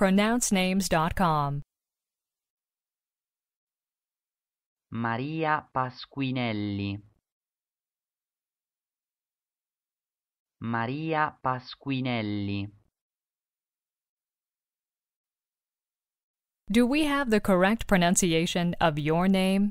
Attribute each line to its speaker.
Speaker 1: pronouncenames.com.
Speaker 2: Maria Pasquinelli Maria Pasquinelli
Speaker 1: Do we have the correct pronunciation of your name?